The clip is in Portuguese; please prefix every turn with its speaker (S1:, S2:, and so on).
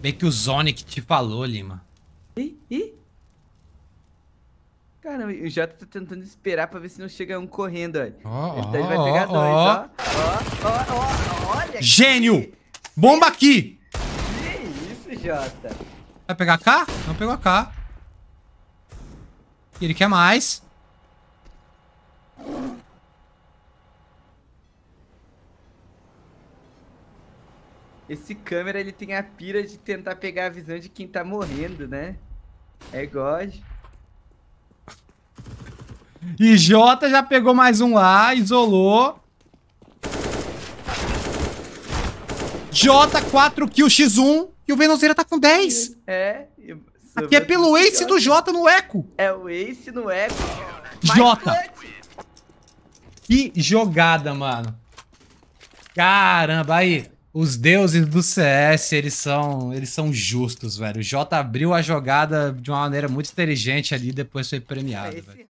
S1: Bem que o Zonic te falou, Lima. Ih, ih.
S2: Caramba, o Jota tá tentando esperar pra ver se não chega um correndo, olha.
S1: Oh,
S3: Ele tá, oh, vai pegar oh, dois, ó. Ó, ó, ó, olha. Gênio! Aqui. Bomba aqui!
S2: Que isso, Jota?
S3: Vai pegar K? Não pegou K. E ele quer mais.
S4: Esse câmera, ele tem a pira de tentar pegar a visão de quem tá morrendo, né?
S5: É God. E Jota já pegou
S6: mais um lá, isolou. Jota, 4 kills, X1. E o Venonzeira tá com 10. É. Aqui é pelo ace do Jota no eco.
S7: É o ace no eco.
S6: Jota.
S1: Que jogada, mano. Caramba, aí. Os deuses do CS, eles são, eles são justos, velho. O Jota abriu a jogada de uma maneira muito inteligente ali e depois foi premiado, velho.